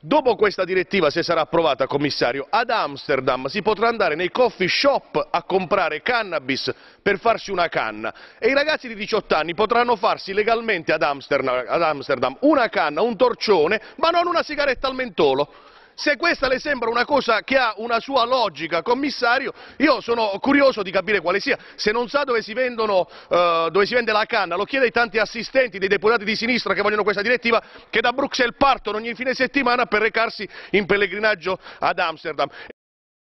Dopo questa direttiva, se sarà approvata, commissario, ad Amsterdam si potrà andare nei coffee shop a comprare cannabis per farsi una canna e i ragazzi di 18 anni potranno farsi legalmente ad Amsterdam, ad Amsterdam una canna, un torcione, ma non una sigaretta al mentolo. Se questa le sembra una cosa che ha una sua logica, commissario, io sono curioso di capire quale sia. Se non sa dove si, vendono, eh, dove si vende la canna, lo chiede ai tanti assistenti dei deputati di sinistra che vogliono questa direttiva, che da Bruxelles partono ogni fine settimana per recarsi in pellegrinaggio ad Amsterdam.